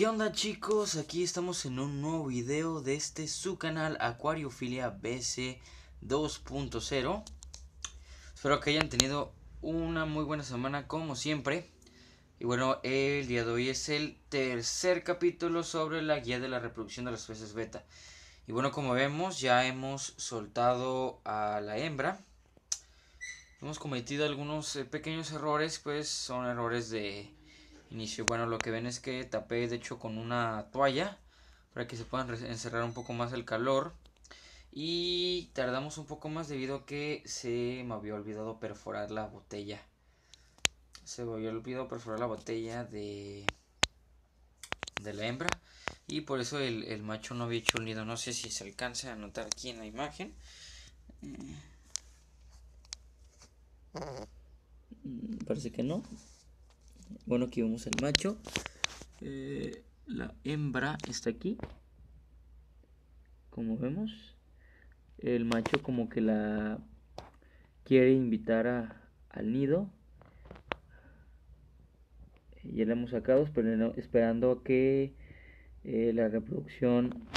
¿Qué onda chicos? Aquí estamos en un nuevo video de este su canal Acuariofilia BC 2.0 Espero que hayan tenido una muy buena semana como siempre Y bueno, el día de hoy es el tercer capítulo sobre la guía de la reproducción de las peces beta Y bueno, como vemos ya hemos soltado a la hembra Hemos cometido algunos eh, pequeños errores, pues son errores de inicio. Bueno, lo que ven es que tapé de hecho con una toalla para que se puedan encerrar un poco más el calor. Y tardamos un poco más debido a que se me había olvidado perforar la botella. Se me había olvidado perforar la botella de, de la hembra. Y por eso el, macho no había hecho un nido. No sé si se alcance a notar aquí en la imagen. Mm. Parece que no. Bueno, aquí vemos el macho. Eh, la hembra está aquí. Como vemos. El macho como que la quiere invitar al nido. Eh, ya la hemos sacado esperando, a que eh, la reproducción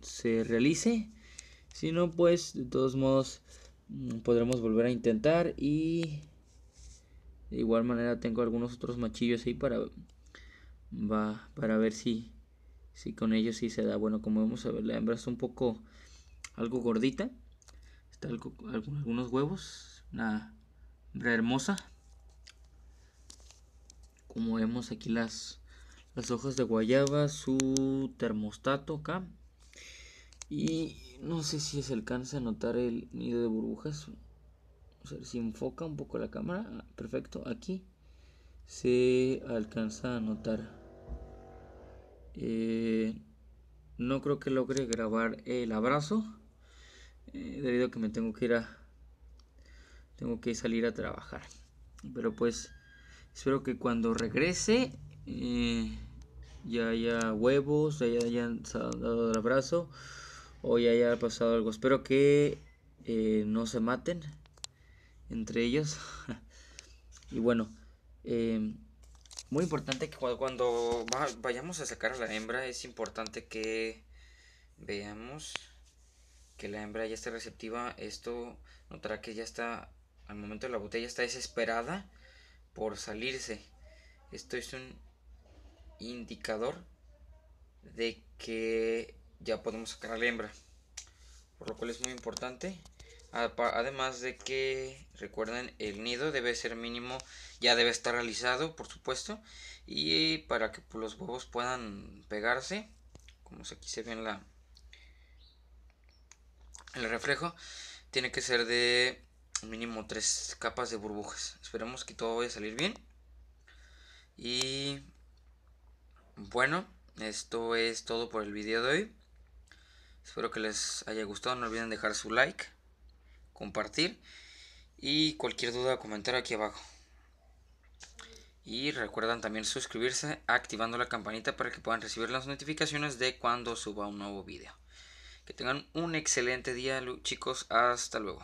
se realice. Si no, pues de todos modos mm, podremos volver a intentar y de igual manera tengo algunos otros machillos ahí para, va, para ver si, si con ellos sí se da. Bueno, como vemos, a ver, la hembra es un poco algo gordita. Está con algunos huevos. Una hembra hermosa. Como vemos aquí las, las hojas de guayaba, su termostato acá. Y no sé si se alcanza a notar el nido de burbujas si enfoca un poco la cámara. Ah, perfecto, aquí se alcanza a notar. Eh, no creo que logre grabar el abrazo. Eh, debido a que me tengo que ir a... Tengo que salir a trabajar. Pero pues espero que cuando regrese... Eh, ya haya huevos, ya hayan dado el abrazo o ya haya pasado algo. Espero que no se maten entre ellos. y bueno, em, muy importante que cuando, vayamos a sacar a la hembra es importante que veamos que la hembra ya está receptiva. Esto notará que ya está, al momento de la botella, está desesperada por salirse. Esto es un indicador de que ya podemos sacar a la hembra. Por lo cual es muy importante Además de que, recuerden, el nido debe ser mínimo, ya debe estar realizado, por supuesto. Y para que pues, los huevos puedan pegarse, como aquí se ve en la, el reflejo, tiene que ser de mínimo tres capas de burbujas. Esperemos que todo vaya a salir bien. Y bueno, esto es todo por el video de hoy. Espero que les haya gustado. No olviden dejar su like compartir y cualquier duda comentar aquí abajo. Y recuerdan también suscribirse activando la campanita para que puedan recibir las notificaciones de cuando suba un nuevo video. Que tengan un excelente día chicos, hasta luego.